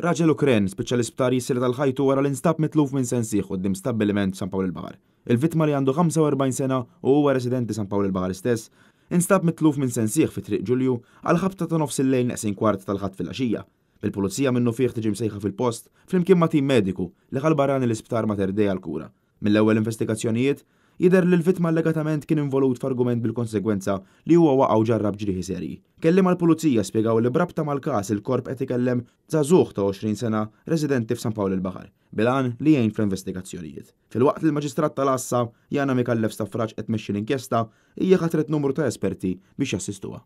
Raġel Ukren, speċjalist btar jisir tal-ħajtu wara l-instab mitluf minn sensiħ u d-dim stabbiliment San Pawl il-Bahar. Il-vittma li għandu 45 sena u huwa residenti San Pawl il-Bahar stess, instab mitluf minn sensiħ fi triq Ġulju għal ħabta ta' nofs il-lejn neqsin kwart tal ħat fil axija Il-pulizija minnu fiħ tiġi msejħa fil-post flimkien ma' tim mediku li ħalbaran l-isptar ma' terdej għal-kura. Mill-ewwel investigazzjonijiet jider li l-vittma legatament kien involut f'argument bil-konsegwenza li huwa waqgħu ġarrab ġrieħi seri. Kellim għal pulizija spjegaw li brabta mal-każ il-korp qed ikellem żagħżugħ ta' 20 sena residenti f'San Pawl il-Baħar, bilan li jgħin fl-investigazzjonijiet. Fil-waqt il l-Maġistrat tal-Assa Jana Mikallef Staffraġ qed mexxi l-inkjesta hija ħatret numru ta' esperti biex jassistuha.